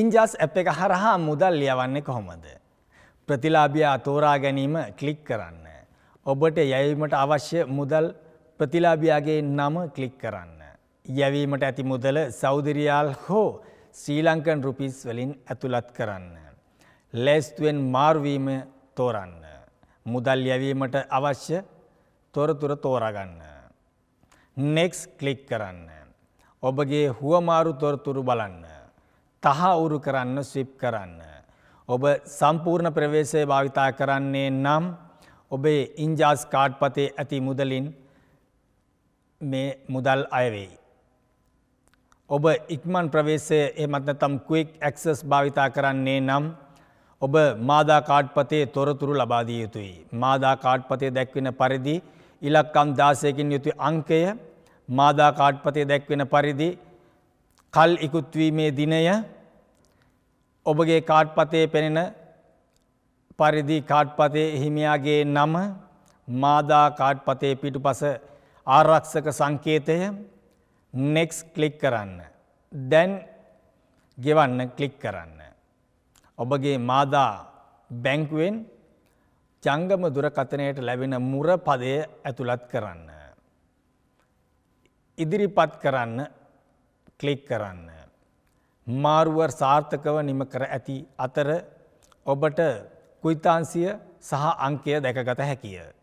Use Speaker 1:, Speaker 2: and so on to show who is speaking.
Speaker 1: ඉන්ජස් app එක හරහා මුදල් ලියවන්නේ කොහොමද. ප්‍රතිලාභියා තෝරා ගැනීම කලික් කරන්න. ඔබට යැවීමට අවශ්‍ය මුදල් ප්‍රතිලාභයාගේ නම කලික් කරන්න. යැවීමට ඇති මුදල සෞදිරියාල් හෝ සීලංකන් රුපිස් වලින් ඇතුළත් කරන්න. ලැස්තුවෙන් මාර්වීම තෝරන්න. මුදල් යැවීමට අවශ්‍ය තොරතුර තෝරගන්න. නෙක්ස් කලික් කරන්න. ඔබගේ හුවමාරු තොරතුරු බලන්න. තහවුරු කරන්න ස්විප් කරන්න. ඔබ සම්පූර්ණ ප්‍රවේශය භාවිතා කරන්නේ නම් ඔබේ ඉන්ජාස් කාඩ් පතේ ඇති මුදලින් මේ මුදල් අයවෙයි. ඔබ ඉක්මන් ප්‍රවේශය එමත්නතම් කුවෙක් ඇක්සස් භාවිතා කරන්නේ නම් ඔබ මාදා කාඩ්පතේ තොරතුරු ලබාදිය යුතුයි. මාදා කාඩ්පතේ දැක්වෙන පරිදි ඉලක්කම් දාසයකින් යුතු අංකය මාදා කාඩ්පතේ දැක්වෙන පරිදි කල් ඉකුත්වීමේ දිනය ඔබගේ කාඩ්පතේ පෙනෙන පරිදි කාඩ්පතේ හිමියාගේ නම මාදා කාඩ්පතේ පිටු පස ආරක්ෂක සංකේතය නෙක්ස් කලික් කරන්න. දැන් ගෙවන්න කලික් කරන්න. ඔබගේ මාදා බැංකුවෙන් ජංගම දුරකතනයට ලැබෙන මුර පදය ඇතුළත් කරන්න. ඉදිරිපත් කරන්න කලික් කරන්න. මාරුවර් සාර්ථකව නිම කර ඇති අතර ඔබට කුයිතාන්සිය සහ අංකය දැකගත හැකිය.